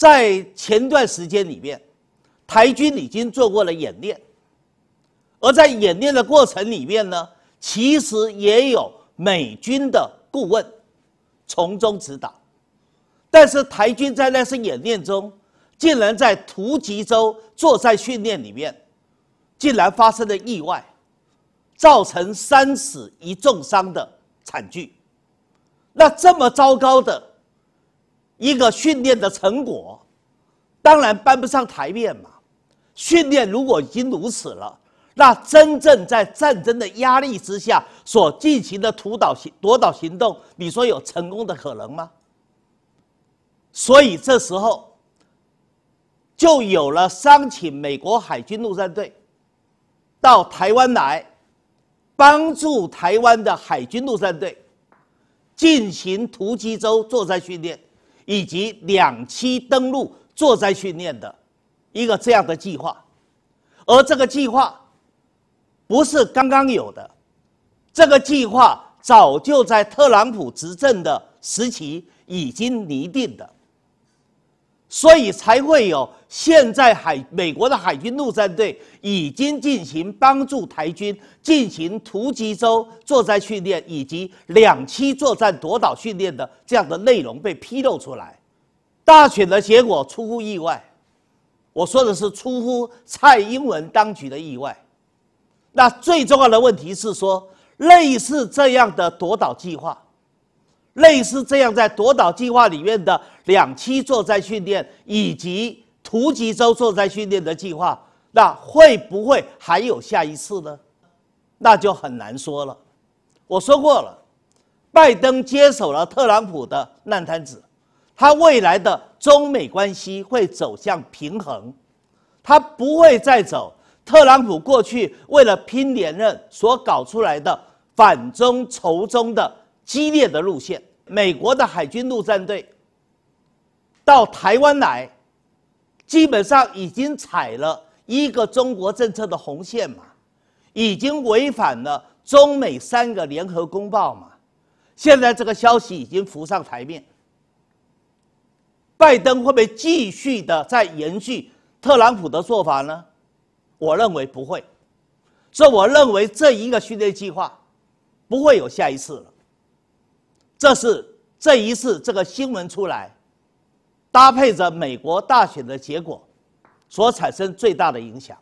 在前段时间里面，台军已经做过了演练，而在演练的过程里面呢，其实也有美军的顾问从中指导，但是台军在那次演练中，竟然在图吉州作战训练里面，竟然发生了意外，造成三死一重伤的惨剧，那这么糟糕的。一个训练的成果，当然搬不上台面嘛。训练如果已经如此了，那真正在战争的压力之下所进行的屠岛行夺岛行动，你说有成功的可能吗？所以这时候就有了商请美国海军陆战队到台湾来帮助台湾的海军陆战队进行突击洲作战训练。以及两栖登陆作战训练的一个这样的计划，而这个计划不是刚刚有的，这个计划早就在特朗普执政的时期已经拟定的。所以才会有现在海美国的海军陆战队已经进行帮助台军进行突击舟作战训练以及两栖作战夺岛训练的这样的内容被披露出来。大选的结果出乎意外，我说的是出乎蔡英文当局的意外。那最重要的问题是说，类似这样的夺岛计划。类似这样在夺岛计划里面的两栖作战训练以及图击州作战训练的计划，那会不会还有下一次呢？那就很难说了。我说过了，拜登接手了特朗普的烂摊子，他未来的中美关系会走向平衡，他不会再走特朗普过去为了拼连任所搞出来的反中仇中的激烈的路线。美国的海军陆战队到台湾来，基本上已经踩了一个中国政策的红线嘛，已经违反了中美三个联合公报嘛。现在这个消息已经浮上台面，拜登会不会继续的在延续特朗普的做法呢？我认为不会，所以我认为这一个训练计划不会有下一次了。这是这一次这个新闻出来，搭配着美国大选的结果，所产生最大的影响。